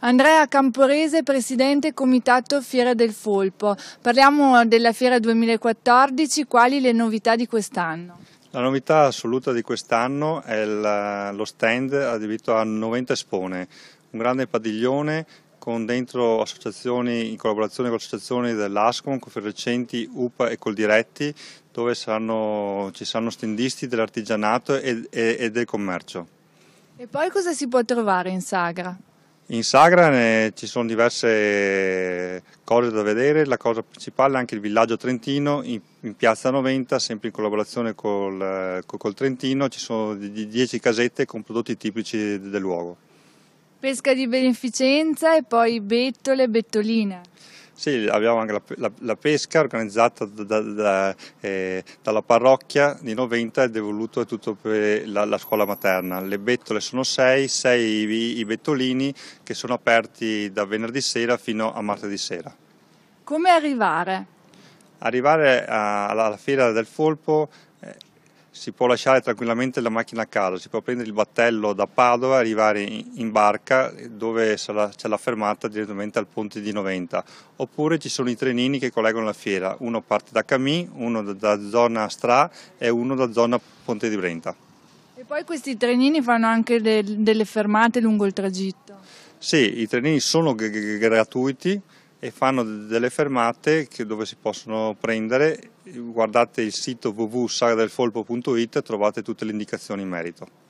Andrea Camporese, presidente Comitato Fiera del Folpo. Parliamo della Fiera 2014, quali le novità di quest'anno? La novità assoluta di quest'anno è la, lo stand adibito a 90 espone, un grande padiglione con dentro associazioni, in collaborazione con associazioni dell'ASCOM, Conferrecenti, UPA e Coldiretti, dove saranno, ci saranno stendisti dell'artigianato e, e, e del commercio. E poi cosa si può trovare in Sagra? In Sagra ci sono diverse cose da vedere, la cosa principale è anche il villaggio trentino in, in piazza 90, sempre in collaborazione col, col Trentino, ci sono 10 casette con prodotti tipici del luogo. Pesca di beneficenza e poi bettole e bettolina. Sì, abbiamo anche la, la, la pesca organizzata da, da, da, eh, dalla parrocchia di Noventa ed è voluto tutto per la, la, scuola materna. Le bettole sono sei, sei i, i bettolini che sono aperti da venerdì sera fino a martedì sera. Come arrivare? Arrivare alla fiera del Folpo eh, si può lasciare tranquillamente la macchina a casa, si può prendere il battello da Padova, e arrivare in barca dove c'è la fermata direttamente al ponte di Noventa, oppure ci sono i trenini che collegano la fiera, uno parte da Camì, uno da zona Stra e uno da zona Ponte di Brenta. E poi questi trenini fanno anche delle fermate lungo il tragitto? Sì, i trenini sono gratuiti e fanno delle fermate dove si possono prendere guardate il sito www.sagadelfolpo.it e trovate tutte le indicazioni in merito.